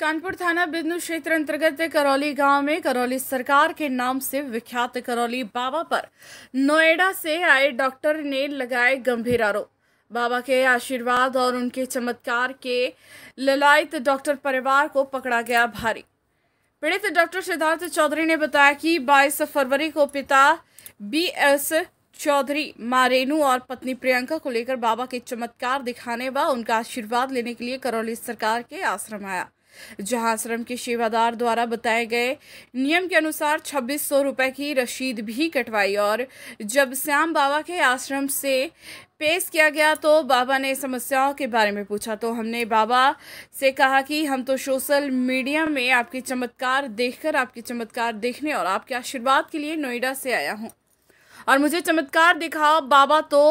कानपुर थाना बिजनू क्षेत्र अंतर्गत करौली गांव में करौली सरकार के नाम से विख्यात करौली बाबा पर नोएडा से आए डॉक्टर ने लगाए गंभीर आरोप बाबा के आशीर्वाद और उनके चमत्कार के ललायत डॉक्टर परिवार को पकड़ा गया भारी पीड़ित डॉक्टर सिद्धार्थ चौधरी ने बताया कि 22 फरवरी को पिता बी एस चौधरी मारेनू रेनू और पत्नी प्रियंका को लेकर बाबा के चमत्कार दिखाने व उनका आशीर्वाद लेने के लिए करौली सरकार के आश्रम आया जहां आश्रम के सेवादार द्वारा बताए गए नियम के अनुसार छब्बीस सौ रुपये की रसीद भी कटवाई और जब श्याम बाबा के आश्रम से पेश किया गया तो बाबा ने समस्याओं के बारे में पूछा तो हमने बाबा से कहा कि हम तो सोशल मीडिया में आपके चमत्कार देखकर आपके चमत्कार देखने और आपके आशीर्वाद के लिए नोएडा से आया हूँ और मुझे चमत्कार दिखाओ बाबा तो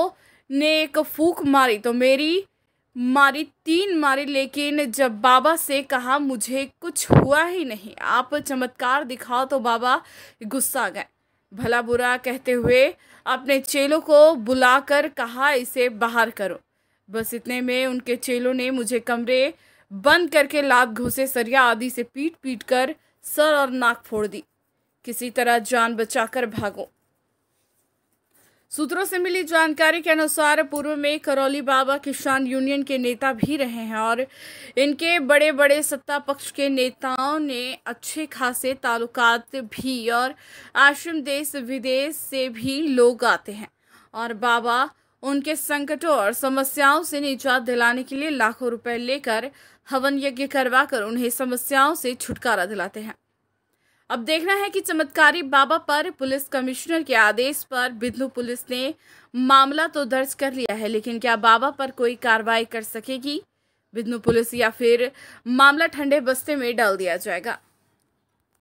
ने एक फूक मारी तो मेरी मारी तीन मारी लेकिन जब बाबा से कहा मुझे कुछ हुआ ही नहीं आप चमत्कार दिखाओ तो बाबा गुस्सा गए भला बुरा कहते हुए अपने चेलों को बुलाकर कहा इसे बाहर करो बस इतने में उनके चेलों ने मुझे कमरे बंद करके लात घोसे सरिया आदि से पीट पीट कर सर और नाक फोड़ दी किसी तरह जान बचाकर भागो सूत्रों से मिली जानकारी के अनुसार पूर्व में करौली बाबा किसान यूनियन के नेता भी रहे हैं और इनके बड़े बड़े सत्ता पक्ष के नेताओं ने अच्छे खासे ताल्लुकात भी और आश्रम देश विदेश से भी लोग आते हैं और बाबा उनके संकटों और समस्याओं से निजात दिलाने के लिए लाखों रुपए लेकर हवन यज्ञ करवाकर उन्हें समस्याओं से छुटकारा दिलाते हैं अब देखना है कि चमत्कारी बाबा पर पुलिस कमिश्नर के आदेश पर बिदनू पुलिस ने मामला तो दर्ज कर लिया है लेकिन क्या बाबा पर कोई कार्रवाई कर सकेगी बिदनू पुलिस या फिर मामला ठंडे बस्ते में डाल दिया जाएगा